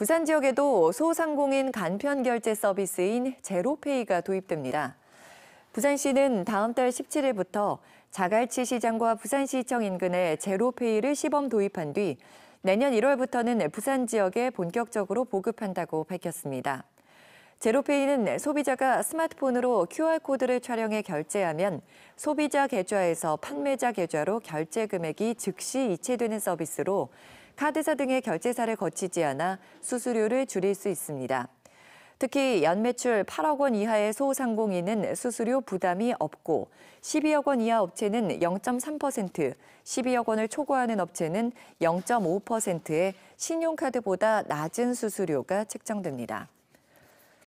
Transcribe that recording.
부산 지역에도 소상공인 간편 결제 서비스인 제로페이가 도입됩니다. 부산시는 다음 달 17일부터 자갈치 시장과 부산시청 인근에 제로페이를 시범 도입한 뒤 내년 1월부터는 부산 지역에 본격적으로 보급한다고 밝혔습니다. 제로페이는 소비자가 스마트폰으로 QR코드를 촬영해 결제하면 소비자 계좌에서 판매자 계좌로 결제 금액이 즉시 이체되는 서비스로 카드사 등의 결제사를 거치지 않아 수수료를 줄일 수 있습니다. 특히 연매출 8억 원 이하의 소상공인은 수수료 부담이 없고 12억 원 이하 업체는 0.3%, 12억 원을 초과하는 업체는 0.5%의 신용카드보다 낮은 수수료가 책정됩니다.